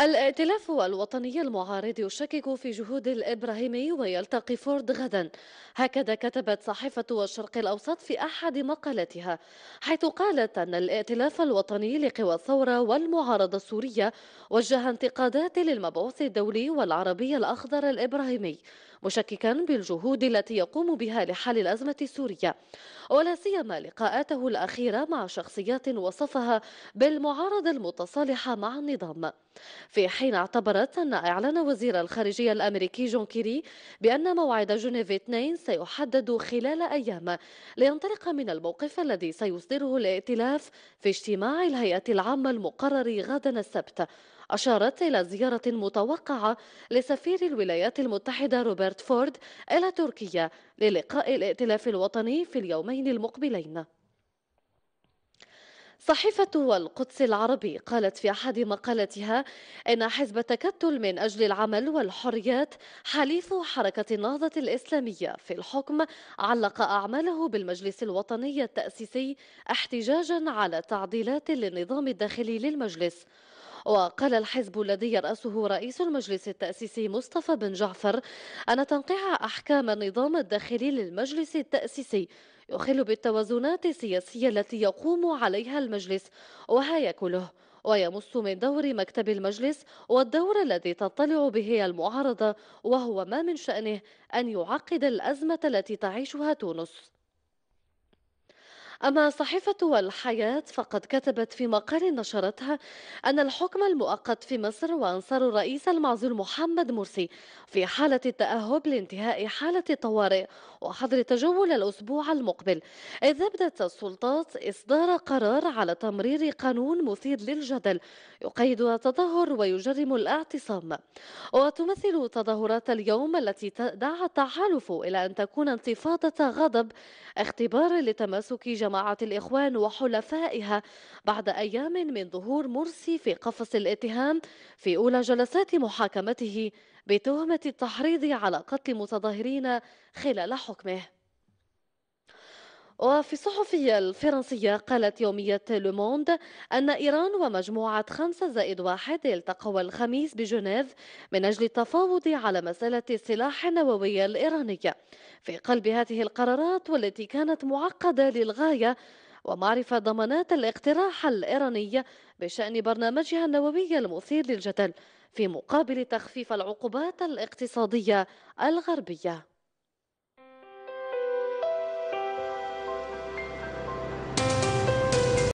الائتلاف الوطني المعارض يشكك في جهود الإبراهيمي ويلتقي فورد غدا هكذا كتبت صحيفة الشرق الأوسط في أحد مقالاتها حيث قالت أن الائتلاف الوطني لقوى الثورة والمعارضة السورية وجه انتقادات للمبعوث الدولي والعربي الأخضر الإبراهيمي مشككا بالجهود التي يقوم بها لحل الأزمة السورية ولا سيما لقاءاته الأخيرة مع شخصيات وصفها بالمعارضة المتصالحة مع النظام في حين اعتبرت أن إعلان وزير الخارجية الأمريكي جون كيري بأن موعد جنيف 2 سيحدد خلال أيام لينطلق من الموقف الذي سيصدره الائتلاف في اجتماع الهيئة العامة المقرر غدا السبت أشارت إلى زيارة متوقعة لسفير الولايات المتحدة روبرت فورد إلى تركيا للقاء الائتلاف الوطني في اليومين المقبلين صحيفة القدس العربي قالت في أحد مقالاتها إن حزب التكتل من أجل العمل والحريات حليف حركة النهضة الإسلامية في الحكم علق أعماله بالمجلس الوطني التأسيسي احتجاجا على تعديلات للنظام الداخلي للمجلس وقال الحزب الذي يرأسه رئيس المجلس التأسيسي مصطفى بن جعفر أن تنقيع أحكام النظام الداخلي للمجلس التأسيسي يخل بالتوازنات السياسية التي يقوم عليها المجلس كله ويمس من دور مكتب المجلس والدور الذي تطلع به المعارضة وهو ما من شأنه أن يعقد الأزمة التي تعيشها تونس أما صحيفة الحياة فقد كتبت في مقال نشرتها أن الحكم المؤقت في مصر وأنصار الرئيس المعزول محمد مرسي في حالة التأهب لانتهاء حالة الطوارئ وحظر تجول الأسبوع المقبل إذ أبدت السلطات إصدار قرار على تمرير قانون مثير للجدل يقيد التظاهر ويجرم الاعتصام وتمثل تظاهرات اليوم التي دعا التحالف إلى أن تكون انتفاضة غضب اختبار لتماسك جماعة جماعة الإخوان وحلفائها بعد أيام من ظهور مرسي في قفص الاتهام في أولى جلسات محاكمته بتهمة التحريض على قتل متظاهرين خلال حكمه وفي الصحفية الفرنسية قالت يومية لوموند أن إيران ومجموعة خمسة زائد واحد التقوا الخميس بجنيف من أجل التفاوض على مسألة السلاح النووي الإيراني في قلب هذه القرارات والتي كانت معقدة للغاية ومعرفة ضمانات الاقتراح الإيراني بشأن برنامجها النووي المثير للجدل في مقابل تخفيف العقوبات الاقتصادية الغربية